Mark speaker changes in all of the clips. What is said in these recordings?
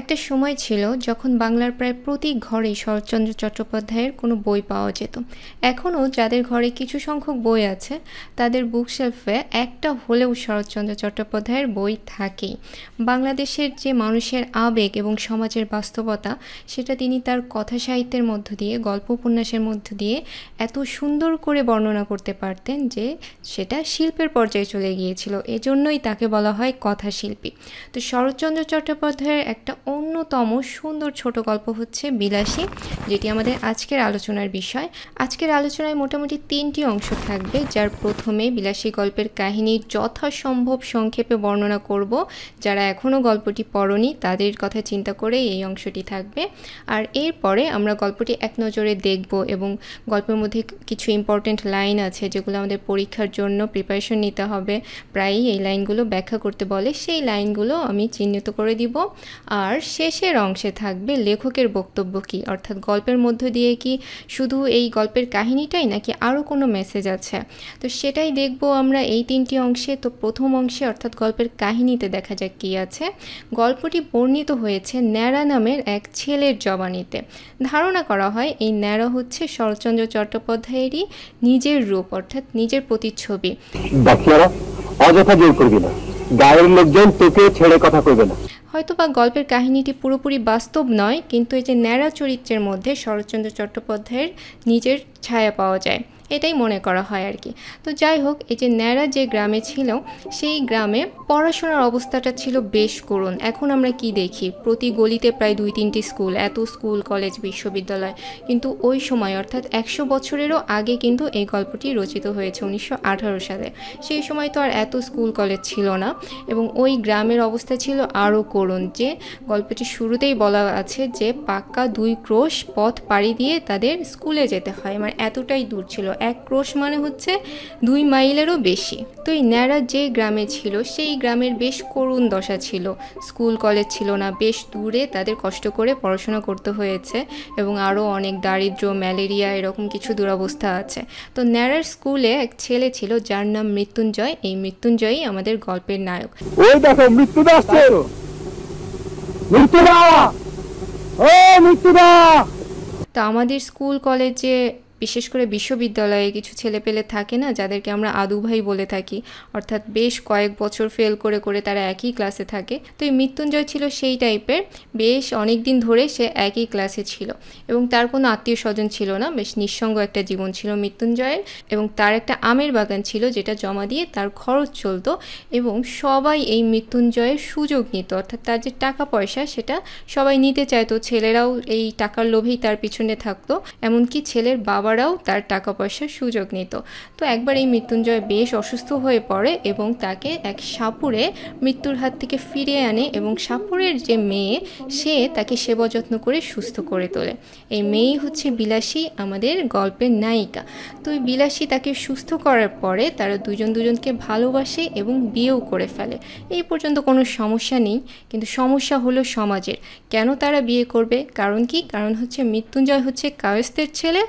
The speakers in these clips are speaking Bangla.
Speaker 1: একটা সময় ছিল যখন বাংলার প্রায় প্রতি ঘরে শরৎচন্দ্র চট্টোপাধ্যায়ের কোনো বই পাওয়া যেত এখনও যাদের ঘরে কিছু সংখ্যক বই আছে তাদের বুকশেলফে একটা হলেও শরৎচন্দ্র চট্টোপাধ্যায়ের বই থাকেই বাংলাদেশের যে মানুষের আবেগ এবং সমাজের বাস্তবতা সেটা তিনি তার কথা সাহিত্যের মধ্য দিয়ে গল্প উপন্যাসের মধ্য দিয়ে এত সুন্দর করে বর্ণনা করতে পারতেন যে সেটা শিল্পের পর্যায়ে চলে গিয়েছিল এজন্যই তাকে বলা হয় কথা শিল্পী তো শরৎচন্দ্র চট্টোপাধ্যায়ের একটা অন্যতম সুন্দর ছোট গল্প হচ্ছে বিলাসী যেটি আমাদের আজকের আলোচনার বিষয় আজকের আলোচনায় মোটামুটি তিনটি অংশ থাকবে যার প্রথমে বিলাসী গল্পের কাহিনী যথাসম্ভব সংক্ষেপে বর্ণনা করব যারা এখনও গল্পটি পড়নি তাদের কথা চিন্তা করে এই অংশটি থাকবে আর এরপরে আমরা গল্পটি এক নজরে দেখব এবং গল্পের মধ্যে কিছু ইম্পর্টেন্ট লাইন আছে যেগুলো আমাদের পরীক্ষার জন্য প্রিপারেশন নিতে হবে প্রায়ই এই লাইনগুলো ব্যাখ্যা করতে বলে সেই লাইনগুলো আমি চিহ্নিত করে দিব আর শেষের অংশে থাকবে লেখকের বক্তব্য কি অর্থাৎ গল্পের মধ্য দিয়ে কি শুধু এই গল্পের কাহিনীটাই নাকি আরও কোনো মেসেজ আছে তো সেটাই দেখব আমরা এই তিনটি অংশে তো প্রথম অংশে অর্থাৎ গল্পের কাহিনীতে দেখা যাক কী আছে গল্পটি বর্ণিত হয়েছে ন্যাড়া নামের এক ছেলের জবানিতে ধারণা করা হয় এই ন্যাড়া হচ্ছে শরৎচন্দ্র চট্টোপাধ্যায়েরই নিজের রূপ অর্থাৎ নিজের প্রতিচ্ছবি অযথা জোর করবি না গায়ের লোকজন তোকে ছেড়ে কথা কইবে না হয়তোবা গল্পের কাহিনীটি পুরোপুরি বাস্তব নয় কিন্তু এই যে ন্যাড়া চরিত্রের মধ্যে শরৎচন্দ্র চট্টোপাধ্যায়ের নিজের ছায়া পাওয়া যায় এটাই মনে করা হয় আর কি তো যাই হোক এই যে ন্যাড়া যে গ্রামে ছিল সেই গ্রামে পড়াশোনার অবস্থাটা ছিল বেশ করুণ এখন আমরা কি দেখি প্রতি গলিতে প্রায় দুই তিনটি স্কুল এত স্কুল কলেজ বিশ্ববিদ্যালয় কিন্তু ওই সময় অর্থাৎ একশো বছরেরও আগে কিন্তু এই গল্পটি রচিত হয়েছে উনিশশো সালে সেই সময় তো আর এত স্কুল কলেজ ছিল না এবং ওই গ্রামের অবস্থা ছিল আরও করুণ যে গল্পটি শুরুতেই বলা আছে যে পাক্কা দুই ক্রোশ পথ পাড়ি দিয়ে তাদের স্কুলে যেতে হয় মানে এতটাই দূর ছিল এক ক্রোশ মানে হচ্ছে দুই মাইলেরও বেশি তো এই ন্যাড়া যে গ্রামে ছিল সেই গ্রামের বেশ করুণ দশা ছিল স্কুল কলেজ ছিল না বেশ দূরে তাদের কষ্ট করে পড়াশোনা করতে হয়েছে এবং আরও অনেক দারিদ্র ম্যালেরিয়া এরকম কিছু দুরবস্থা আছে তো ন্যাড়ার স্কুলে এক ছেলে ছিল যার নাম মৃত্যুঞ্জয় এই মৃত্যুঞ্জয়ই আমাদের গল্পের নায়ক ওই দেখো মৃত্যুদা মৃত্যুদা ও মৃত্যুদা তো আমাদের স্কুল কলেজে বিশেষ করে বিশ্ববিদ্যালয়ে কিছু ছেলে পেলে থাকে না যাদেরকে আমরা আদু ভাই বলে থাকি অর্থাৎ বেশ কয়েক বছর ফেল করে করে তারা একই ক্লাসে থাকে তো এই মৃত্যুঞ্জয় ছিল সেই টাইপের বেশ অনেক দিন ধরে সে একই ক্লাসে ছিল এবং তার কোনো আত্মীয় স্বজন ছিল না বেশ নিঃসঙ্গ একটা জীবন ছিল মৃত্যুঞ্জয়ের এবং তার একটা আমের বাগান ছিল যেটা জমা দিয়ে তার খরচ চলতো এবং সবাই এই মৃত্যুঞ্জয়ের সুযোগ নিত অর্থাৎ তার যে টাকা পয়সা সেটা সবাই নিতে চাইতো ছেলেরাও এই টাকার লোভেই তার পিছনে থাকতো এমনকি ছেলের বাবার অভিভাবকরাও তার টাকা পয়সার সুযোগ নিত তো একবার এই মৃত্যুঞ্জয় বেশ অসুস্থ হয়ে পড়ে এবং তাকে এক সাপুরে মৃত্যুর হাত থেকে ফিরিয়ে আনে এবং সাপুরের যে মেয়ে সে তাকে সেবা যত্ন করে সুস্থ করে তোলে এই মেয়েই হচ্ছে বিলাসী আমাদের গল্পের নায়িকা তো এই বিলাসী তাকে সুস্থ করার পরে তারা দুজন দুজনকে ভালোবাসে এবং বিয়েও করে ফেলে এই পর্যন্ত কোনো সমস্যা নেই কিন্তু সমস্যা হলো সমাজের কেন তারা বিয়ে করবে কারণ কি কারণ হচ্ছে মৃত্যুঞ্জয় হচ্ছে কায়স্তের ছেলে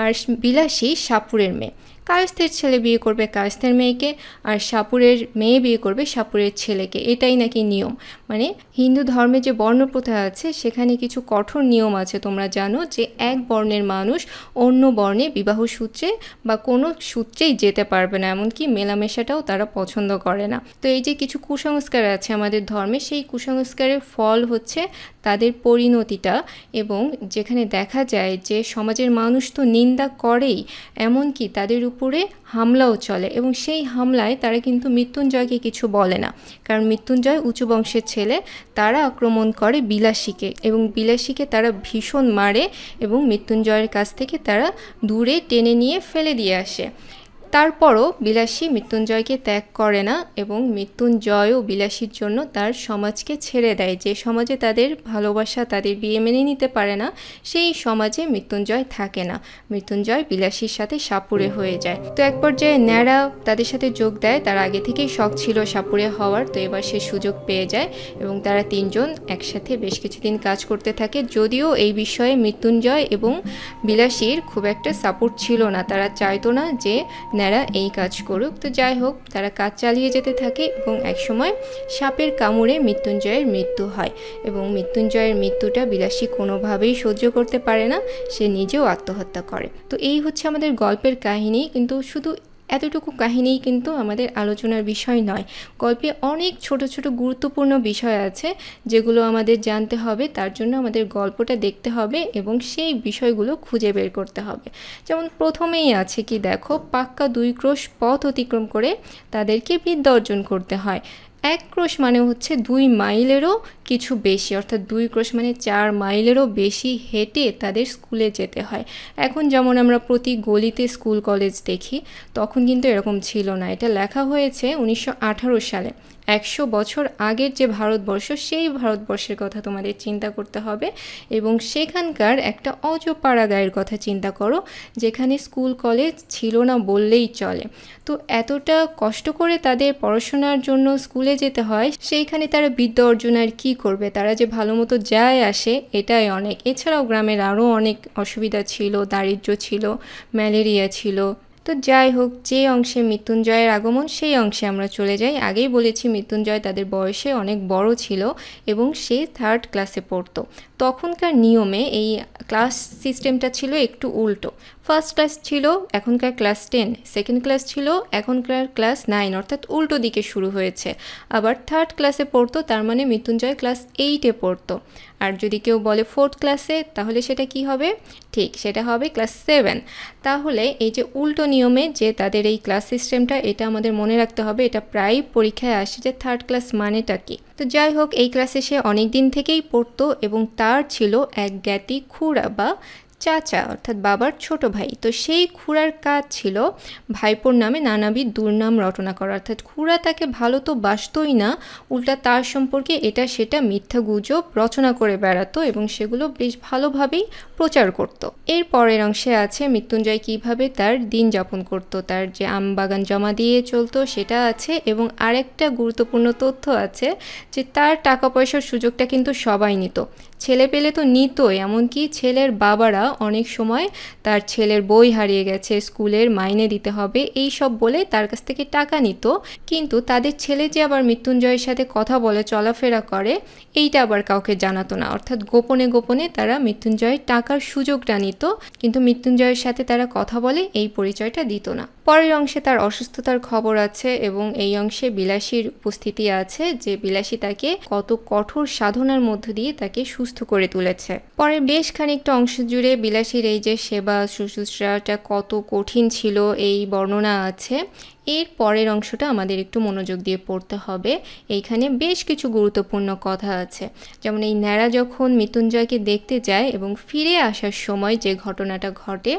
Speaker 1: আর আর বিলাসী সাপুরের মেয়ে কায়স্থের ছেলে বিয়ে করবে কায়স্থের মেয়েকে আর সাপুরের মেয়ে বিয়ে করবে সাপুরের ছেলেকে এটাই নাকি নিয়ম মানে হিন্দু ধর্মে যে বর্ণ প্রথা আছে সেখানে কিছু কঠোর নিয়ম আছে তোমরা জানো যে এক বর্ণের মানুষ অন্য বর্ণে বিবাহ সূত্রে বা কোনো সূত্রেই যেতে পারবে না এমনকি মেলামেশাটাও তারা পছন্দ করে না তো এই যে কিছু কুসংস্কার আছে আমাদের ধর্মে সেই কুসংস্কারের ফল হচ্ছে তাদের পরিণতিটা এবং যেখানে দেখা যায় যে সমাজের মানুষ তো নিন্দা করেই এমনকি তাদের উপরে হামলাও চলে এবং সেই হামলায় তারা কিন্তু মৃত্যুঞ্জয়কে কিছু বলে না কারণ মৃত্যুঞ্জয় উঁচু বংশের ছেলে গেলে তারা আক্রমণ করে বিলাসীকে এবং বিলাসীকে তারা ভীষণ মারে এবং মৃত্যুঞ্জয়ের কাছ থেকে তারা দূরে টেনে নিয়ে ফেলে দিয়ে আসে তারপরও বিলাসী মৃত্যুঞ্জয়কে ত্যাগ করে না এবং মৃত্যুঞ্জয়ও বিলাসীর জন্য তার সমাজকে ছেড়ে দেয় যে সমাজে তাদের ভালোবাসা তাদের বিয়ে মেনে নিতে পারে না সেই সমাজে মৃত্যুঞ্জয় থাকে না মৃত্যুঞ্জয় বিলাসীর সাথে সাপুরে হয়ে যায় তো এক পর্যায়ে ন্যাড়া তাদের সাথে যোগ দেয় তার আগে থেকেই শখ ছিল সাপুরে হওয়ার তো এবার সে সুযোগ পেয়ে যায় এবং তারা তিনজন একসাথে বেশ কিছুদিন কাজ করতে থাকে যদিও এই বিষয়ে মৃত্যুঞ্জয় এবং বিলাসীর খুব একটা সাপোর্ট ছিল না তারা চাইতো না যে ন্যাড়া এই কাজ করুক তো যাই হোক তারা কাজ চালিয়ে যেতে থাকে এবং একসময় সাপের কামড়ে মৃত্যুঞ্জয়ের মৃত্যু হয় এবং মৃত্যুঞ্জয়ের মৃত্যুটা বিলাসী কোনোভাবেই সহ্য করতে পারে না সে নিজেও আত্মহত্যা করে তো এই হচ্ছে আমাদের গল্পের কাহিনী কিন্তু শুধু এতটুকু কাহিনীই কিন্তু আমাদের আলোচনার বিষয় নয় গল্পে অনেক ছোট ছোট গুরুত্বপূর্ণ বিষয় আছে যেগুলো আমাদের জানতে হবে তার জন্য আমাদের গল্পটা দেখতে হবে এবং সেই বিষয়গুলো খুঁজে বের করতে হবে যেমন প্রথমেই আছে কি দেখো পাক্কা দুই ক্রোশ পথ অতিক্রম করে তাদেরকে বিদ্যা অর্জন করতে হয় এক ক্রোশ মানে হচ্ছে দুই মাইলেরও কিছু বেশি অর্থাৎ দুই ক্রোশ মানে চার মাইলেরও বেশি হেঁটে তাদের স্কুলে যেতে হয় এখন যেমন আমরা প্রতি গলিতে স্কুল কলেজ দেখি তখন কিন্তু এরকম ছিল না এটা লেখা হয়েছে উনিশশো সালে একশো বছর আগের যে ভারতবর্ষ সেই ভারতবর্ষের কথা তোমাদের চিন্তা করতে হবে এবং সেখানকার একটা অজপাড়া গায়ের কথা চিন্তা করো যেখানে স্কুল কলেজ ছিল না বললেই চলে তো এতটা কষ্ট করে তাদের পড়াশোনার জন্য স্কুলে যেতে হয় সেইখানে তারা বিদ্যা অর্জন আর কী করবে তারা যে ভালো মতো যায় আসে এটাই অনেক এছাড়াও গ্রামের আরও অনেক অসুবিধা ছিল দারিদ্র ছিল ম্যালেরিয়া ছিল তো যাই হোক যে অংশে মৃত্যুঞ্জয়ের আগমন সেই অংশে আমরা চলে যাই আগেই বলেছি মৃত্যুঞ্জয় তাদের বয়সে অনেক বড় ছিল এবং সে থার্ড ক্লাসে পড়তো তখনকার নিয়মে এই ক্লাস সিস্টেমটা ছিল একটু উল্টো ফার্স্ট ক্লাস ছিল এখনকার ক্লাস টেন সেকেন্ড ক্লাস ছিল এখনকার ক্লাস নাইন অর্থাৎ উল্টো দিকে শুরু হয়েছে আবার থার্ড ক্লাসে পড়তো তার মানে মৃত্যুঞ্জয় ক্লাস এইটে পড়তো আর যদি কেউ বলে ফোর্থ ক্লাসে তাহলে সেটা কি হবে ঠিক সেটা হবে ক্লাস সেভেন তাহলে এই যে উল্টো নিয়মে যে তাদের এই ক্লাস সিস্টেমটা এটা আমাদের মনে রাখতে হবে এটা প্রায় পরীক্ষায় আসে যে থার্ড ক্লাস মানেটা কি তো যাই হোক এই ক্লাসে সে অনেক দিন থেকেই পড়তো এবং তার ছিল এক জ্ঞাতি খুঁড়া বা চাচা অর্থাৎ বাবার ছোট ভাই তো সেই খুড়ার কাজ ছিল ভাইপোর নামে নানাবিধ দুর্নাম রটনা করা অর্থাৎ খুড়া তাকে ভালো তো বাসতই না উল্টা তার সম্পর্কে এটা সেটা মিথ্যা গুজব রচনা করে বেড়াতো এবং সেগুলো বেশ ভালোভাবেই প্রচার করত। এর পরের অংশে আছে মৃত্যুঞ্জয় কিভাবে তার দিন যাপন করত তার যে আম বাগান জমা দিয়ে চলতো সেটা আছে এবং আরেকটা গুরুত্বপূর্ণ তথ্য আছে যে তার টাকা পয়সার সুযোগটা কিন্তু সবাই নিত ছেলে পেলে তো নিতই এমনকি ছেলের বাবারা অনেক সময় তার ছেলের বই হারিয়ে গেছে স্কুলের মাইনে দিতে হবে এই সব বলে তার কাছ থেকে টাকা নিত কিন্তু তাদের ছেলে যে আবার মৃত্যুঞ্জয়ের সাথে কথা বলে চলাফেরা করে এইটা আবার কাউকে জানাতো না অর্থাৎ গোপনে গোপনে তারা মৃত্যুঞ্জয়ের টাকার সুযোগটা নিত কিন্তু মৃত্যুঞ্জয়ের সাথে তারা কথা বলে এই পরিচয়টা দিত না পরের অংশে তার অসুস্থতার খবর আছে এবং এই অংশে বিলাসীর উপস্থিতি আছে যে বিলাসী তাকে কত কঠোর সাধনার মধ্য দিয়ে তাকে সুস্থ করে তুলেছে পরে বেশ খানিকটা অংশ জুড়ে বিলাসীর এই যে সেবা শুশ্রূষাটা কত কঠিন ছিল এই বর্ণনা আছে এর পরের অংশটা আমাদের একটু মনোযোগ দিয়ে পড়তে হবে এইখানে বেশ কিছু গুরুত্বপূর্ণ কথা আছে যেমন এই ন্যাড়া যখন মৃত্যুঞ্জয়কে দেখতে যায় এবং ফিরে আসার সময় যে ঘটনাটা ঘটে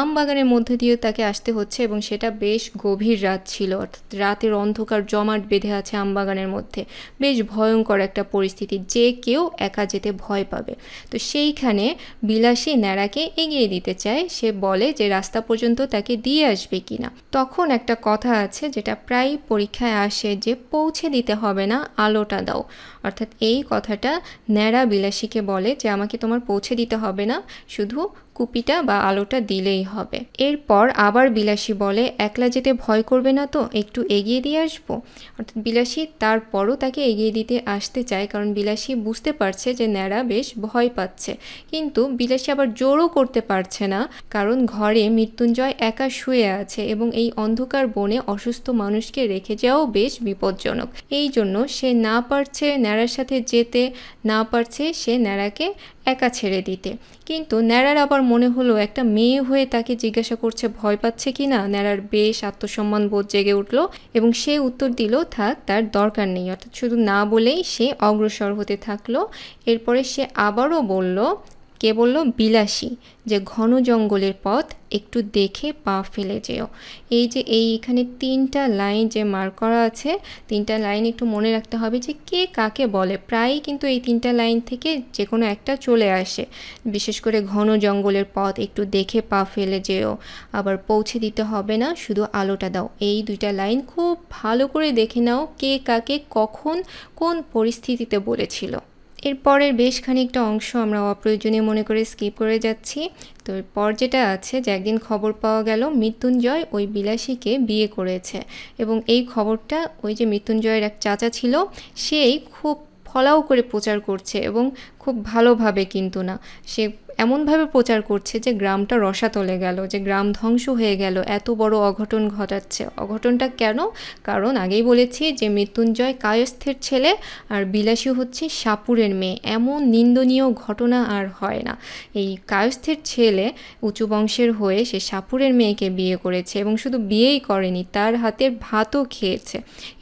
Speaker 1: আম বাগানের মধ্যে দিয়েও তাকে আসতে হচ্ছে এবং সেটা বেশ গভীর রাত ছিল অর্থাৎ রাতের অন্ধকার জমাট বেঁধে আছে আম বাগানের মধ্যে বেশ ভয়ঙ্কর একটা পরিস্থিতি যে কেউ একা যেতে ভয় পাবে তো সেইখানে বিলাসী ন্যাড়াকে এগিয়ে দিতে চায় সে বলে যে রাস্তা পর্যন্ত তাকে দিয়ে আসবে কিনা তখন একটা কথা কথা আছে যেটা প্রায় পরীক্ষায় আসে যে পৌঁছে দিতে হবে না আলোটা দাও অর্থাৎ এই কথাটা ন্যাড়া বিলাসীকে বলে যে আমাকে তোমার পৌঁছে দিতে হবে না শুধু কুপিটা বা আলোটা দিলেই হবে এরপর আবার বিলাসী বলে একলা যেতে ভয় করবে না তো একটু এগিয়ে দিয়ে আসবো অর্থাৎ বিলাসী তারপরও তাকে এগিয়ে দিতে আসতে চায় কারণ বিলাসী বুঝতে পারছে যে ন্যাড়া বেশ ভয় পাচ্ছে কিন্তু বিলাসী আবার জোরও করতে পারছে না কারণ ঘরে মৃত্যুঞ্জয় একা শুয়ে আছে এবং এই অন্ধকার বনে অসুস্থ মানুষকে রেখে যাওয়াও বেশ বিপজ্জনক এই জন্য সে না পারছে ন্যাড়ার সাথে যেতে না পারছে সে ন্যাড়াকে একা ছেড়ে দিতে কিন্তু ন্যাড়ার আবার আমার মনে হলো একটা মেয়ে হয়ে তাকে জিজ্ঞাসা করছে ভয় পাচ্ছে কি না ন্যাড়ার বেশ আত্মসম্মান বোধ জেগে উঠল এবং সে উত্তর দিল থাক তার দরকার নেই অর্থাৎ শুধু না বলেই সে অগ্রসর হতে থাকলো এরপরে সে আবারও বলল কে বলল বিলাসী যে ঘন জঙ্গলের পথ একটু দেখে পা ফেলে যেও এই যে এই এখানে তিনটা লাইন যে মার্ক করা আছে তিনটা লাইন একটু মনে রাখতে হবে যে কে কাকে বলে প্রায়ই কিন্তু এই তিনটা লাইন থেকে যে কোনো একটা চলে আসে বিশেষ করে ঘন জঙ্গলের পথ একটু দেখে পা ফেলে যেও আবার পৌঁছে দিতে হবে না শুধু আলোটা দাও এই দুইটা লাইন খুব ভালো করে দেখে নাও কে কাকে কখন কোন পরিস্থিতিতে বলেছিল এরপরের বেশ খানিকটা অংশ আমরা অপ্রয়োজনীয় মনে করে স্কিপ করে যাচ্ছি তো এরপর যেটা আছে যে একদিন খবর পাওয়া গেল মৃত্যুঞ্জয় ওই বিলাসীকে বিয়ে করেছে এবং এই খবরটা ওই যে মৃত্যুঞ্জয়ের এক চাচা ছিল সেই খুব ফলাও করে প্রচার করছে এবং খুব ভালোভাবে কিন্তু না সে এমনভাবে প্রচার করছে যে গ্রামটা রসাতলে গেল যে গ্রাম ধ্বংস হয়ে গেল এত বড় অঘটন ঘটাচ্ছে অঘটনটা কেন কারণ আগেই বলেছি যে মৃত্যুঞ্জয় কায়স্থের ছেলে আর বিলাসী হচ্ছে সাপুরের মেয়ে এমন নিন্দনীয় ঘটনা আর হয় না এই কায়স্থের ছেলে উঁচু বংশের হয়ে সে সাপুরের মেয়েকে বিয়ে করেছে এবং শুধু বিয়েই করেনি তার হাতের ভাতও খেয়েছে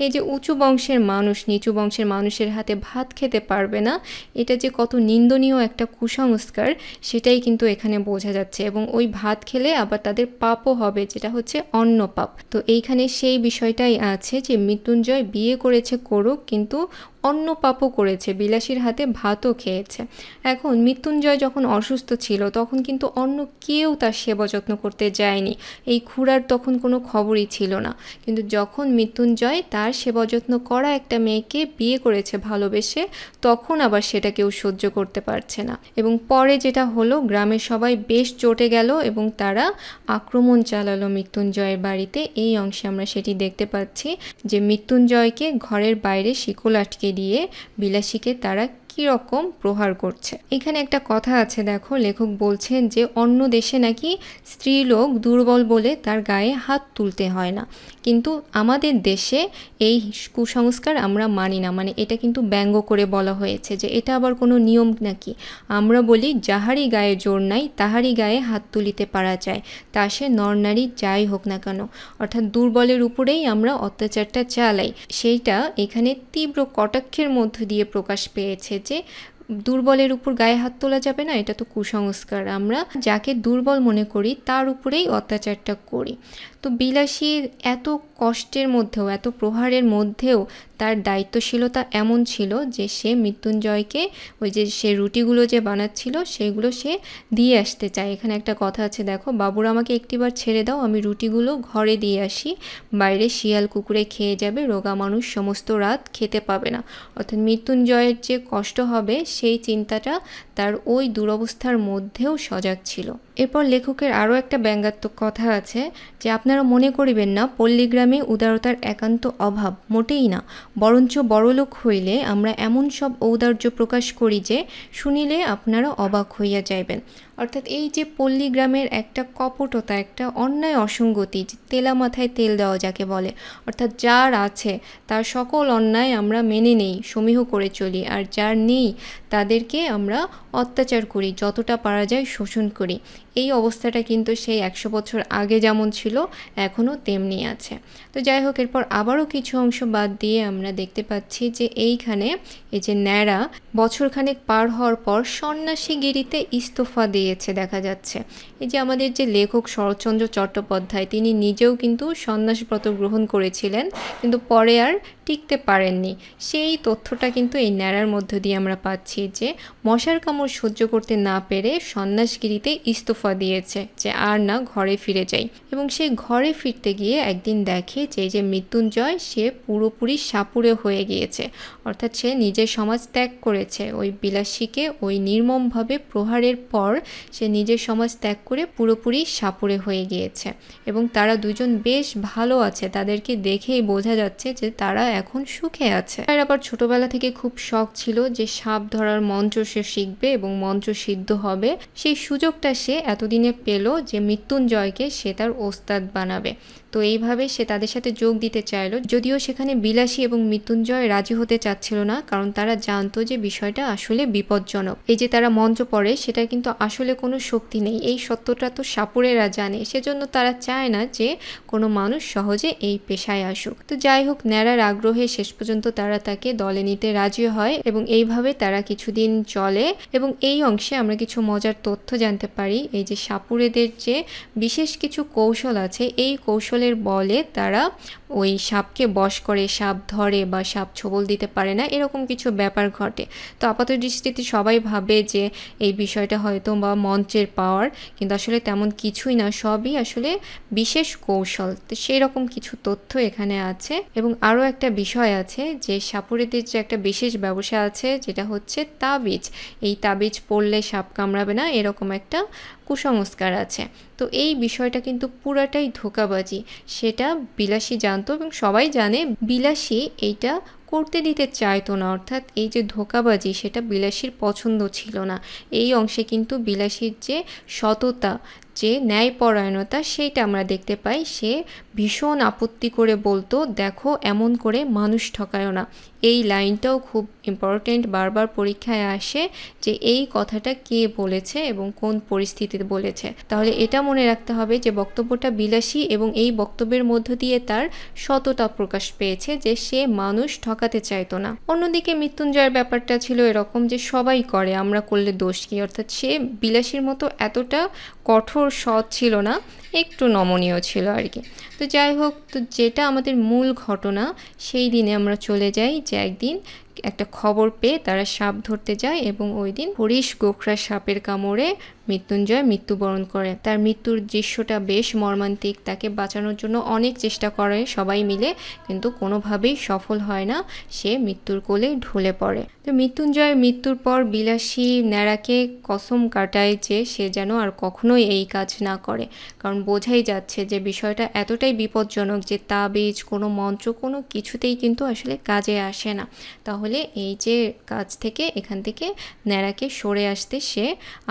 Speaker 1: এই যে উঁচু বংশের মানুষ নিচু বংশের মানুষের হাতে ভাত খেতে পারবে না এটা যে কত নিন্দনীয় একটা কুসংস্কার সেটাই কিন্তু এখানে বোঝা যাচ্ছে এবং ওই ভাত খেলে আবার তাদের পাপও হবে যেটা হচ্ছে অন্ন পাপ তো এইখানে সেই বিষয়টাই আছে যে মৃত্যুঞ্জয় বিয়ে করেছে করুক কিন্তু অন্য পাপও করেছে বিলাসীর হাতে ভাতও খেয়েছে এখন মৃত্যুঞ্জয় যখন অসুস্থ ছিল তখন কিন্তু অন্য কেউ তার সেবা যত্ন করতে যায়নি এই খুড়ার তখন কোনো খবরই ছিল না কিন্তু যখন মৃত্যুঞ্জয় তার সেবা যত্ন করা একটা মেয়েকে বিয়ে করেছে ভালোবেসে তখন আবার সেটা কেউ সহ্য করতে পারছে না এবং পরে যেটা হলো গ্রামের সবাই বেশ চটে গেল এবং তারা আক্রমণ চালালো মৃত্যুঞ্জয়ের বাড়িতে এই অংশে আমরা সেটি দেখতে পাচ্ছি যে মৃত্যুঞ্জয়কে ঘরের বাইরে শিকল আটকে দিয়ে বিলাসীকে তারা রকম প্রহার করছে এখানে একটা কথা আছে দেখো লেখক বলছেন যে অন্য দেশে নাকি স্ত্রীলোক দুর্বল বলে তার গায়ে হাত তুলতে হয় না কিন্তু আমাদের দেশে এই কুসংস্কার আমরা মানি না মানে এটা কিন্তু ব্যঙ্গ করে বলা হয়েছে যে এটা আবার কোনো নিয়ম নাকি আমরা বলি যাহারই গায়ে জোর নাই তাহারই গায়ে হাত তুলিতে পারা যায় তা সে নরনারী যাই হোক না কেন অর্থাৎ দুর্বলের উপরেই আমরা অত্যাচারটা চালাই সেইটা এখানে তীব্র কটাক্ষের মধ্য দিয়ে প্রকাশ পেয়েছে যে দুর্বলের উপর গায়ে হাত তোলা যাবে না এটা তো কুসংস্কার আমরা যাকে দুর্বল মনে করি তার উপরেই অত্যাচারটা করি তো বিলাসী এত কষ্টের মধ্যেও এত প্রহারের মধ্যেও তার দায়িত্বশীলতা এমন ছিল যে সে মৃত্যুঞ্জয়কে ওই যে সে রুটিগুলো যে বানাচ্ছিল সেগুলো সে দিয়ে আসতে চায় এখানে একটা কথা আছে দেখো বাবুর আমাকে একটিবার ছেড়ে দাও আমি রুটিগুলো ঘরে দিয়ে আসি বাইরে শিয়াল কুকুরে খেয়ে যাবে রোগা মানুষ সমস্ত রাত খেতে পাবে না অর্থাৎ মৃত্যুঞ্জয়ের যে কষ্ট হবে সেই চিন্তাটা তার ওই দুরবস্থার মধ্যেও সজাগ ছিল এরপর লেখকের আরও একটা ব্যঙ্গাত্মক কথা আছে যে আপনারা মনে করিবেন না পল্লীগ্রামে উদারতার একান্ত অভাব মোটেই না বরঞ্চ বড়লোক হইলে আমরা এমন সব ঔদার্য প্রকাশ করি যে শুনিলে আপনারা অবাক হইয়া যাইবেন অর্থাৎ এই যে পল্লীগ্রামের একটা কপটতা একটা অন্যায় অসঙ্গতি যে তেলা মাথায় তেল দেওয়া যাকে বলে অর্থাৎ যার আছে তার সকল অন্যায় আমরা মেনে নেই সমীহ করে চলি আর যার নেই তাদেরকে আমরা অত্যাচার করি যতটা পারা যায় শোষণ করি এই অবস্থাটা কিন্তু সেই একশো বছর আগে যেমন ছিল এখনও তেমনি আছে তো যাই হোক এরপর আবারও কিছু অংশ বাদ দিয়ে আমরা দেখতে পাচ্ছি যে এইখানে এই যে ন্যাড়া বছরখানেক পার হওয়ার পর সন্ন্যাসীগিরিতে ইস্তফা দিয়েছে দেখা যাচ্ছে এই যে আমাদের যে লেখক শরৎচন্দ্র চট্টোপাধ্যায় তিনি নিজেও কিন্তু সন্ন্যাসব্রত গ্রহণ করেছিলেন কিন্তু পরে আর টিকতে পারেননি সেই তথ্যটা কিন্তু এই ন্যাড়ার মধ্য দিয়ে আমরা পাচ্ছি যে মশার কামড় সহ্য করতে না পেরে সন্ন্যাসগিরিতে ইস্তফা দিয়েছে যে আর না ঘরে ফিরে যাই এবং সে ঘরে ফিরতে গিয়ে একদিন দেখে যে যে মৃত্যুঞ্জয় সে পুরোপুরি সাপুরে হয়ে গিয়েছে অর্থাৎ সে নিজের সমাজ ত্যাগ করেছে ওই বিলাসীকে ওই নির্মমভাবে প্রহারের পর সে নিজের সমাজ ত্যাগ করে পুরোপুরি সাপুরে হয়ে গিয়েছে এবং তারা দুজন বেশ ভালো আছে তাদেরকে দেখেই বোঝা যাচ্ছে যে তারা এখন সুখে আছে আর আবার ছোটবেলা থেকে খুব শখ ছিল যে সাপ ধরার মঞ্চ সে শিখবে এবং মঞ্চ সিদ্ধ হবে সেই সুযোগটা সে এতদিনে পেল যে মৃত্যুঞ্জয়কে সে তার ওস্তাদ বানাবে তো এইভাবে সে তাদের সাথে যোগ দিতে চাইল যদিও সেখানে বিলাসী এবং মৃত্যুঞ্জয় রাজি হতে চাচ্ছিল না কারণ তারা জানতো যে বিষয়টা আসলে বিপজ্জনক এই যে তারা মঞ্চ পড়ে সেটা কিন্তু আসলে কোনো শক্তি নেই এই সত্যটা তো সাপুরেরা জানে সেজন্য তারা চায় না যে কোনো মানুষ সহজে এই পেশায় আসুক তো যাই হোক ন্যাড়ার আগ্রহে শেষ পর্যন্ত তারা তাকে দলে নিতে রাজি হয় এবং এইভাবে তারা কিছুদিন চলে এবং এই অংশে আমরা কিছু মজার তথ্য জানতে পারি এই যে সাপুরেদের যে বিশেষ কিছু কৌশল আছে এই কৌশল কৌশলের বলে তারা ওই সাপকে বশ করে সাপ ধরে বা সাপ ছবল দিতে পারে না এরকম কিছু ব্যাপার ঘটে তো আপাত দৃষ্টিতে সবাই ভাবে যে এই বিষয়টা হয়তো বা মঞ্চের পাওয়ার কিন্তু আসলে তেমন কিছুই না সবই আসলে বিশেষ কৌশল তো সেই রকম কিছু তথ্য এখানে আছে এবং আরও একটা বিষয় আছে যে সাপুরেদের যে একটা বিশেষ ব্যবসা আছে যেটা হচ্ছে তাবিজ এই তাবিজ পড়লে সাপ কামড়াবে না এরকম একটা কুসংস্কার আছে তো এই বিষয়টা কিন্তু পুরাটাই ধোকাবাজি সেটা বিলাসী জানতো এবং সবাই জানে বিলাসী এইটা করতে দিতে চাইতো না অর্থাৎ এই যে ধোকাবাজি সেটা বিলাসীর পছন্দ ছিল না এই অংশে কিন্তু বিলাসীর যে সততা যে ন্যায়পরায়ণতা সেইটা আমরা দেখতে পাই সে ভীষণ আপত্তি করে বলতো দেখো এমন করে মানুষ ঠকায় না এই লাইনটাও খুব ইম্পর্টেন্ট বারবার পরীক্ষায় আসে যে এই কথাটা কে বলেছে এবং কোন পরিস্থিতিতে বলেছে তাহলে এটা মনে রাখতে হবে যে বক্তব্যটা বিলাসী এবং এই বক্তব্যের মধ্য দিয়ে তার সততা প্রকাশ পেয়েছে যে সে মানুষ ঠকাতে চাইতো না অন্যদিকে মৃত্যুঞ্জয়ের ব্যাপারটা ছিল এরকম যে সবাই করে আমরা করলে দোষ কি অর্থাৎ সে বিলাসীর মতো এতটা কঠোর সৎ ছিল না একটু নমনীয় ছিল আর কি তো যাই হোক তো যেটা আমাদের মূল ঘটনা সেই দিনে আমরা চলে যাই যে একদিন একটা খবর পেয়ে তারা সাপ ধরতে যায় এবং ওই দিন হরিশ গোখরা সাপের কামড়ে মৃত্যুঞ্জয় মৃত্যুবরণ করে তার মৃত্যুর দৃশ্যটা বেশ মর্মান্তিক তাকে বাঁচানোর জন্য অনেক চেষ্টা করে সবাই মিলে কিন্তু কোনোভাবেই সফল হয় না সে মৃত্যুর কোলে ঢলে পড়ে তো মৃত্যুঞ্জয়ের মৃত্যুর পর বিলাসী ন্যাড়াকে কসম কাটায় যে সে যেন আর কখনোই এই কাজ না করে কারণ বোঝাই যাচ্ছে যে বিষয়টা এতটাই বিপজ্জনক যে তাবিজ কোনো মন্ত্র কোনো কিছুতেই কিন্তু আসলে কাজে আসে না তা তাহলে এই যে কাজ থেকে এখান থেকে ন্যাড়াকে সরে আসতে সে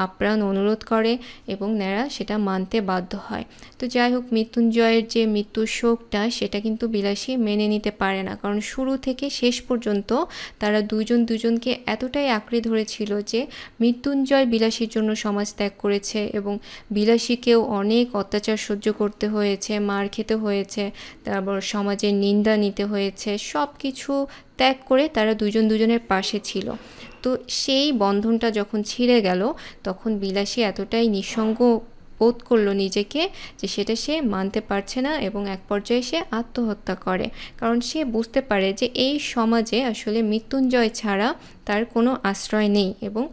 Speaker 1: আপ্রাণ অনুরোধ করে এবং ন্যাড়া সেটা মানতে বাধ্য হয় তো যাই হোক মৃত্যুঞ্জয়ের যে মৃত্যুর শোকটা সেটা কিন্তু বিলাসী মেনে নিতে পারে না কারণ শুরু থেকে শেষ পর্যন্ত তারা দুজন দুজনকে এতটাই আঁকড়ে ধরেছিল যে মৃত্যুঞ্জয় বিলাসীর জন্য সমাজ ত্যাগ করেছে এবং বিলাসীকেও অনেক অত্যাচার সহ্য করতে হয়েছে মার খেতে হয়েছে তারপর সমাজের নিন্দা নিতে হয়েছে সব কিছু ত্যাগ করে তারা দুজন দুজনের পাশে ছিল তো সেই বন্ধনটা যখন ছিঁড়ে গেল তখন বিলাসী এতটাই নিঃসঙ্গ বোধ করলো নিজেকে যে সেটা সে মানতে পারছে না এবং এক পর্যায়ে সে আত্মহত্যা করে কারণ সে বুঝতে পারে যে এই সমাজে আসলে মৃত্যুঞ্জয় ছাড়া তার কোনো আশ্রয় নেই এবং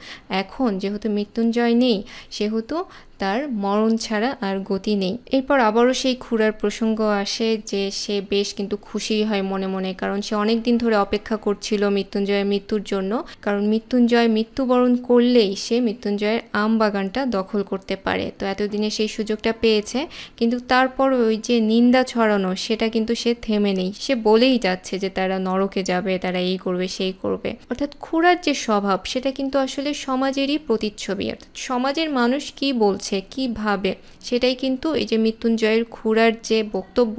Speaker 1: এখন যেহেতু মৃত্যুঞ্জয় নেই সেহেতু তার মরণ ছাড়া আর গতি নেই এরপর আবারও সেই খুরার প্রসঙ্গ আসে যে সে বেশ কিন্তু খুশি হয় মনে মনে কারণ সে অনেক দিন ধরে অপেক্ষা করছিল মৃত্যুঞ্জয়ের মৃত্যুর জন্য কারণ মৃত্যুঞ্জয় মৃত্যুবরণ করলেই সে মৃত্যুঞ্জয়ের আম বাগানটা দখল করতে পারে তো এতদিনে সেই সুযোগটা পেয়েছে কিন্তু তারপর ওই যে নিন্দা ছড়ানো সেটা কিন্তু সে থেমে নেই সে বলেই যাচ্ছে যে তারা নরকে যাবে তারা এই করবে সেই করবে অর্থাৎ খুরার যে স্বভাব সেটা কিন্তু আসলে সমাজেরই প্রতিচ্ছবি অর্থাৎ সমাজের মানুষ কি বলছে করছে কিভাবে সেটাই কিন্তু এই যে মৃত্যুঞ্জয়ের খুড়ার যে বক্তব্য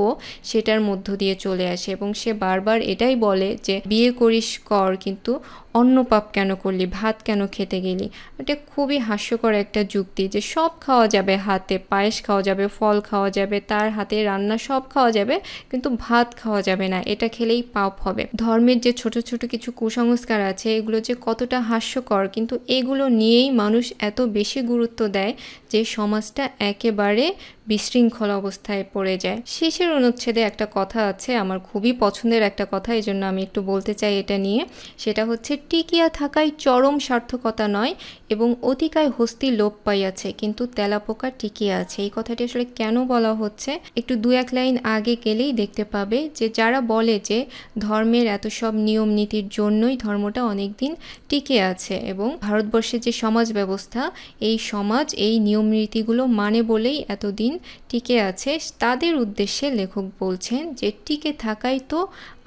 Speaker 1: সেটার মধ্য দিয়ে চলে আসে এবং সে বারবার এটাই বলে যে বিয়ে করিস কর কিন্তু অন্য পাপ কেন করলি ভাত কেন খেতে গেলি এটা খুবই হাস্যকর একটা যুক্তি যে সব খাওয়া যাবে হাতে পায়েস খাওয়া যাবে ফল খাওয়া যাবে তার হাতে রান্না সব খাওয়া যাবে কিন্তু ভাত খাওয়া যাবে না এটা খেলেই পাপ হবে ধর্মের যে ছোট ছোট কিছু কুসংস্কার আছে এগুলো যে কতটা হাস্যকর কিন্তু এগুলো নিয়েই মানুষ এত বেশি গুরুত্ব দেয় যে সমাজটা একেবারে বিশৃঙ্খল অবস্থায় পড়ে যায় শেষের অনুচ্ছেদে একটা কথা আছে আমার খুবই পছন্দের একটা কথা এই জন্য আমি একটু বলতে চাই এটা নিয়ে সেটা হচ্ছে টিকিয়া থাকাই চরম সার্থকতা নয় এবং অতিকায় হস্তি লোপ পাইয়াছে কিন্তু তেলাপোকা টিকিয়া আছে এই কথাটি আসলে কেন বলা হচ্ছে একটু দু এক লাইন আগে গেলেই দেখতে পাবে যে যারা বলে যে ধর্মের এত সব নিয়ম নীতির জন্যই ধর্মটা অনেক দিন টিকে আছে এবং ভারতবর্ষের যে সমাজ ব্যবস্থা এই সমাজ এই নিয়ম নীতিগুলো মানে বলেই এতদিন টিকে আছে তাদের উদ্দেশ্যে লেখক বলছেন যে টিকে থাকাই তো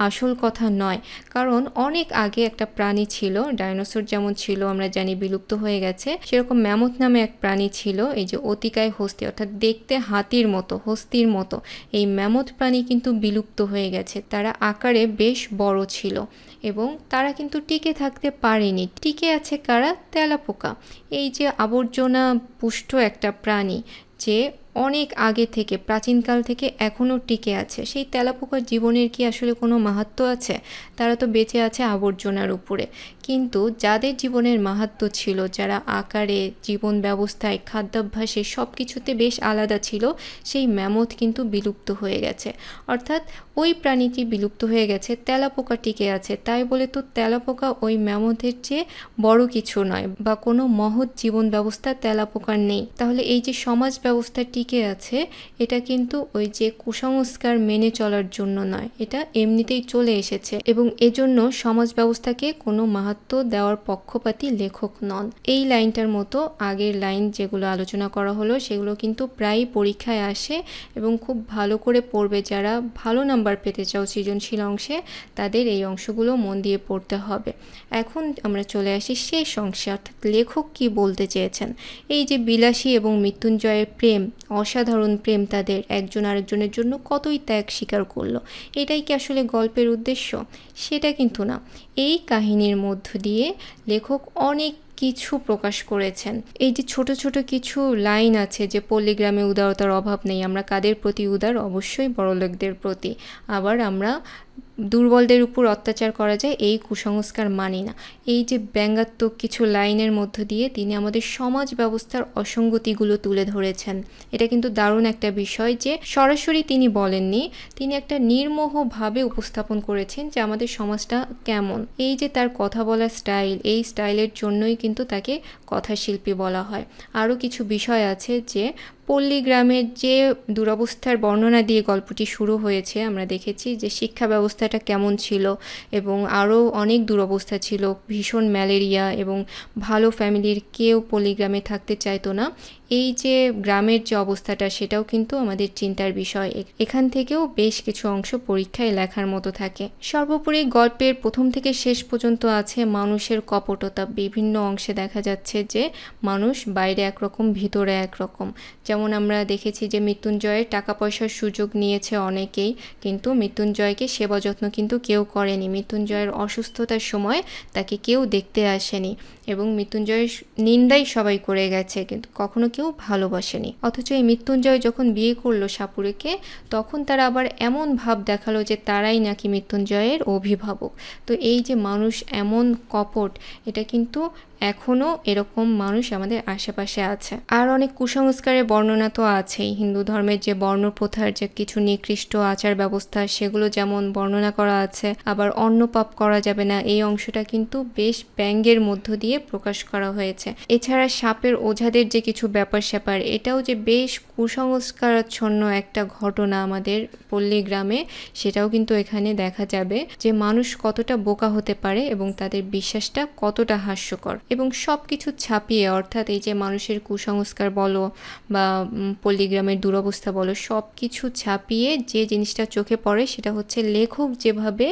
Speaker 1: আসল কথা নয় কারণ অনেক আগে একটা প্রাণী ছিল ডাইনোসর যেমন ছিল আমরা জানি বিলুপ্ত হয়ে গেছে সেরকম ম্যামথ নামে এক প্রাণী ছিল এই যে অতিকায় হস্তি অর্থাৎ দেখতে হাতির মতো হস্তির মতো এই ম্যামথ প্রাণী কিন্তু বিলুপ্ত হয়ে গেছে তারা আকারে বেশ বড় ছিল এবং তারা কিন্তু টিকে থাকতে পারেনি টিকে আছে কারা তেলাপোকা এই যে আবর্জনা পুষ্ট একটা প্রাণী যে অনেক আগে থেকে প্রাচীনকাল থেকে এখনও টিকে আছে সেই তেলাপোকার জীবনের কি আসলে কোনো মাহাত্ম আছে তারা তো বেঁচে আছে আবর্জনার উপরে কিন্তু যাদের জীবনের মাহাত্ম ছিল যারা আকারে জীবন ব্যবস্থায় খাদ্যাভ্যাসে সব কিছুতে বেশ আলাদা ছিল সেই ম্যামথ কিন্তু বিলুপ্ত হয়ে গেছে অর্থাৎ ওই প্রাণীটি বিলুপ্ত হয়ে গেছে তেলাপোকা টিকে আছে তাই বলে তো তেলাপোকা ওই ম্যামথের চেয়ে বড় কিছু নয় বা কোনো মহৎ জীবন ব্যবস্থা তেলাপোকার নেই তাহলে এই যে সমাজ ব্যবস্থা টিকে আছে এটা কিন্তু ওই যে কুসংস্কার মেনে চলার জন্য নয় এটা এমনিতেই চলে এসেছে এবং এজন্য সমাজ ব্যবস্থাকে কোনো মাহাত্ম গুরুত্ব দেওয়ার পক্ষপাতী লেখক নন এই লাইনটার মতো আগের লাইন যেগুলো আলোচনা করা হলো সেগুলো কিন্তু প্রায় পরীক্ষায় আসে এবং খুব ভালো করে পড়বে যারা ভালো নাম্বার পেতে চাও সৃজনশীল অংশে তাদের এই অংশগুলো মন দিয়ে পড়তে হবে এখন আমরা চলে আসি শেষ অংশে অর্থাৎ লেখক কি বলতে চেয়েছেন এই যে বিলাসী এবং মৃত্যুঞ্জয়ের প্রেম অসাধারণ প্রেম তাদের একজন আরেকজনের জন্য কতই ত্যাগ স্বীকার করলো এটাই কি আসলে গল্পের উদ্দেশ্য সেটা কিন্তু না এই কাহিনীর মধ্য দিয়ে লেখক অনেক কিছু প্রকাশ করেছেন এই যে ছোট ছোট কিছু লাইন আছে যে পল্লীগ্রামে উদারতার অভাব নেই আমরা কাদের প্রতি উদার অবশ্যই বড়লোকদের প্রতি আবার আমরা দুর্বলদের উপর অত্যাচার করা যায় এই কুসংস্কার মানি না এই যে ব্যঙ্গাত্মক কিছু লাইনের মধ্য দিয়ে তিনি আমাদের সমাজ ব্যবস্থার অসঙ্গতিগুলো তুলে ধরেছেন এটা কিন্তু দারুণ একটা বিষয় যে সরাসরি তিনি বলেননি তিনি একটা নির্মোহভাবে উপস্থাপন করেছেন যে আমাদের সমাজটা কেমন এই যে তার কথা বলার স্টাইল এই স্টাইলের জন্যই কিন্তু তাকে কথাশিল্পী বলা হয় আরও কিছু বিষয় আছে যে পল্লী গ্রামের যে দুরবস্থার বর্ণনা দিয়ে গল্পটি শুরু হয়েছে আমরা দেখেছি যে শিক্ষা ব্যবস্থাটা কেমন ছিল এবং আরও অনেক দুরবস্থা ছিল ভীষণ ম্যালেরিয়া এবং ভালো ফ্যামিলির কেউ পল্লী গ্রামে থাকতে চাইতো না এই যে গ্রামের যে অবস্থাটা সেটাও কিন্তু আমাদের চিন্তার বিষয় এখান থেকেও বেশ কিছু অংশ পরীক্ষায় লেখার মতো থাকে সর্বোপরি গল্পের প্রথম থেকে শেষ পর্যন্ত আছে মানুষের কপটতা বিভিন্ন অংশে দেখা যাচ্ছে যে মানুষ বাইরে একরকম ভিতরে একরকম যেমন যেমন আমরা দেখেছি যে মৃত্যুঞ্জয়ের টাকা পয়সার সুযোগ নিয়েছে অনেকেই কিন্তু মৃত্যুঞ্জয়কে সেবা যত্ন কিন্তু কেউ করেনি মৃত্যুঞ্জয়ের অসুস্থতার সময় তাকে কেউ দেখতে আসেনি এবং মৃত্যুঞ্জয়ের নিন্দাই সবাই করে গেছে কিন্তু কখনো কেউ ভালোবাসেনি অথচ এই মৃত্যুঞ্জয় যখন বিয়ে করলো সাপুরেকে তখন তারা আবার এমন ভাব দেখালো যে তারাই নাকি মৃত্যুঞ্জয়ের অভিভাবক তো এই যে মানুষ এমন কপট এটা কিন্তু এখনও এরকম মানুষ আমাদের আশেপাশে আছে আর অনেক কুসংস্কারের বর্ণনা তো আছেই হিন্দু ধর্মের যে বর্ণ প্রথার যে কিছু নিকৃষ্ট আচার ব্যবস্থা সেগুলো যেমন বর্ণনা করা আছে আবার অন্ন পাপ করা যাবে না এই অংশটা কিন্তু বেশ ব্যঙ্গের মধ্য দিয়ে প্রকাশ করা হয়েছে এছাড়া সাপের ওঝাদের যে কিছু ব্যাপার স্যাপার এটাও যে বেশ কুসংস্কারাচ্ছন্ন একটা ঘটনা আমাদের পল্লী গ্রামে সেটাও কিন্তু এখানে দেখা যাবে যে মানুষ কতটা বোকা হতে পারে এবং তাদের বিশ্বাসটা কতটা হাস্যকর এবং সব কিছু ছাপিয়ে অর্থাৎ এই যে মানুষের কুসংস্কার বলো বা পল্লীগ্রামের দুরবস্থা বলো সব কিছু ছাপিয়ে যে জিনিসটা চোখে পড়ে সেটা হচ্ছে লেখক যেভাবে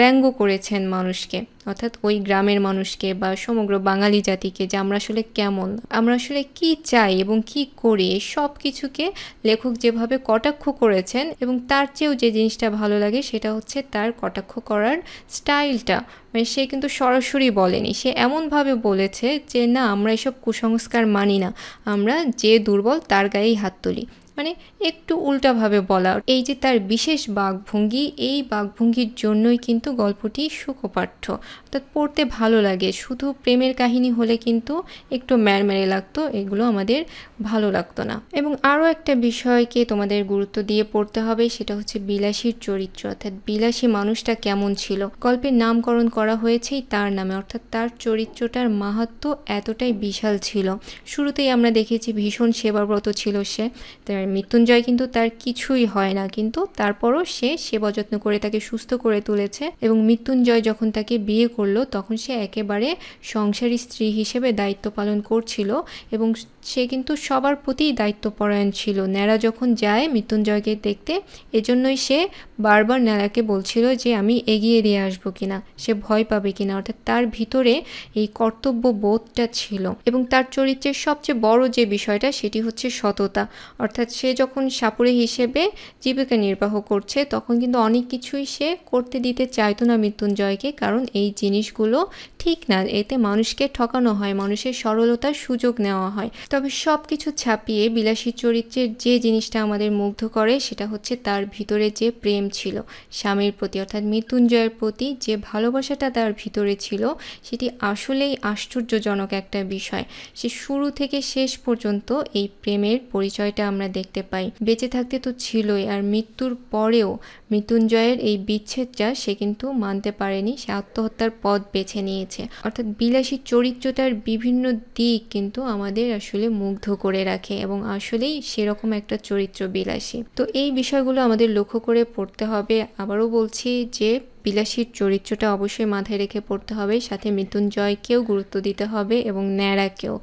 Speaker 1: ব্যঙ্গ করেছেন মানুষকে অর্থাৎ ওই গ্রামের মানুষকে বা সমগ্র বাঙালি জাতিকে যে আমরা আসলে কেমন আমরা আসলে কি চাই এবং কি করি সব কিছু কিছুকে লেখক যেভাবে কটাক্ষ করেছেন এবং তার চেয়েও যে জিনিসটা ভালো লাগে সেটা হচ্ছে তার কটাক্ষ করার স্টাইলটা মানে সে কিন্তু সরাসরি বলেনি সে এমনভাবে বলেছে যে না আমরা এসব কুসংস্কার মানি না আমরা যে দুর্বল তার গায়েই হাত তুলি মানে একটু উল্টাভাবে বলা এই যে তার বিশেষ বাঘভঙ্গি এই বাঘভঙ্গির জন্যই কিন্তু গল্পটি সুখপাঠ্য অর্থাৎ পড়তে ভালো লাগে শুধু প্রেমের কাহিনী হলে কিন্তু একটু ম্যারম্যারে লাগতো এগুলো আমাদের ভালো লাগতো না এবং আরও একটা বিষয়কে তোমাদের গুরুত্ব দিয়ে পড়তে হবে সেটা হচ্ছে বিলাসীর চরিত্র অর্থাৎ বিলাসী মানুষটা কেমন ছিল গল্পের নামকরণ করা হয়েছেই তার নামে অর্থাৎ তার চরিত্রটার মাহাত্ম এতটাই বিশাল ছিল শুরুতেই আমরা দেখেছি ভীষণ সেবাব্রত ছিল সে তার মৃত্যুঞ্জয় কিন্তু তার কিছুই হয় না কিন্তু তারপরও সে সেবা যত্ন করে তাকে সুস্থ করে তুলেছে এবং মৃত্যুঞ্জয় যখন তাকে বিয়ে করলো তখন সে একেবারে সংসারী স্ত্রী হিসেবে দায়িত্ব পালন করছিল এবং সে কিন্তু সবার প্রতি দায়িত্বপরায়ণ ছিল ন্যাড়া যখন যায় মৃত্যুঞ্জয়কে দেখতে এজন্যই সে বারবার ন্যাড়াকে বলছিল যে আমি এগিয়ে দিয়ে আসবো কিনা সে ভয় পাবে কিনা অর্থাৎ তার ভিতরে এই কর্তব্য বোধটা ছিল এবং তার চরিত্রের সবচেয়ে বড় যে বিষয়টা সেটি হচ্ছে সততা অর্থাৎ সে যখন সাপুরে হিসেবে জীবিকা নির্বাহ করছে তখন কিন্তু অনেক কিছুই সে করতে দিতে চাইতো না মৃত্যুঞ্জয়কে কারণ এই জিনিসগুলো ঠিক না এতে মানুষকে ঠকানো হয় মানুষের সরলতার সুযোগ নেওয়া হয় তবে সব কিছু ছাপিয়ে বিলাসী চরিত্রের যে জিনিসটা আমাদের মুগ্ধ করে সেটা হচ্ছে তার ভিতরে যে প্রেম ছিল স্বামীর প্রতি অর্থাৎ মৃত্যুঞ্জয়ের প্রতি যে ভালোবাসাটা তার ভিতরে ছিল সেটি আসলেই আশ্চর্যজনক একটা বিষয় সে শুরু থেকে শেষ পর্যন্ত এই প্রেমের পরিচয়টা আমরা দেখি দেখতে পাই বেঁচে থাকতে তো ছিলই আর মৃত্যুর পরেও মৃত্যুঞ্জয়ের এই বিচ্ছেদটা সে কিন্তু মানতে পারেনি সে আত্মহত্যার পথ বেছে নিয়েছে অর্থাৎ বিলাসী চরিত্রটার বিভিন্ন দিক কিন্তু আমাদের আসলে মুগ্ধ করে রাখে এবং আসলেই সেরকম একটা চরিত্র বিলাসী তো এই বিষয়গুলো আমাদের লক্ষ্য করে পড়তে হবে আবারও বলছি যে বিলাসীর চরিত্রটা অবশ্যই মাথায় রেখে পড়তে হবে সাথে মৃত্যুঞ্জয়কেও গুরুত্ব দিতে হবে এবং ন্যাড়াকেও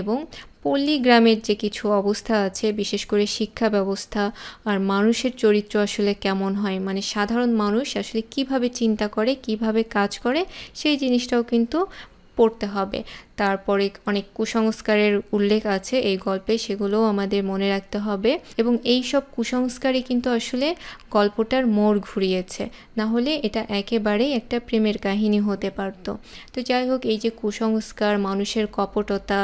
Speaker 1: এবং পল্লী গ্রামের যে কিছু অবস্থা আছে বিশেষ করে শিক্ষা ব্যবস্থা আর মানুষের চরিত্র আসলে কেমন হয় মানে সাধারণ মানুষ আসলে কিভাবে চিন্তা করে কিভাবে কাজ করে সেই জিনিসটাও কিন্তু পড়তে হবে তারপরে অনেক কুসংস্কারের উল্লেখ আছে এই গল্পে সেগুলোও আমাদের মনে রাখতে হবে এবং এই সব কুসংস্কারই কিন্তু আসলে গল্পটার মোড় ঘুরিয়েছে না হলে এটা একেবারেই একটা প্রেমের কাহিনী হতে পারত তো যাই হোক এই যে কুসংস্কার মানুষের কপটতা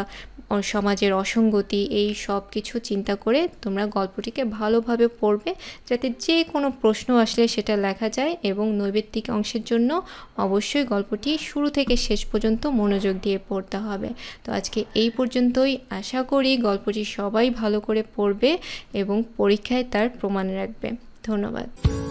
Speaker 1: সমাজের অসঙ্গতি এই সব কিছু চিন্তা করে তোমরা গল্পটিকে ভালোভাবে পড়বে যাতে যে কোনো প্রশ্ন আসলে সেটা লেখা যায় এবং নৈবেদ্যিক অংশের জন্য অবশ্যই গল্পটি শুরু থেকে শেষ পর্যন্ত মনোযোগ দিয়ে পড়তে হবে তো আজকে এই পর্যন্তই আশা করি গল্পটি সবাই ভালো করে পড়বে এবং পরীক্ষায় তার প্রমাণ রাখবে ধন্যবাদ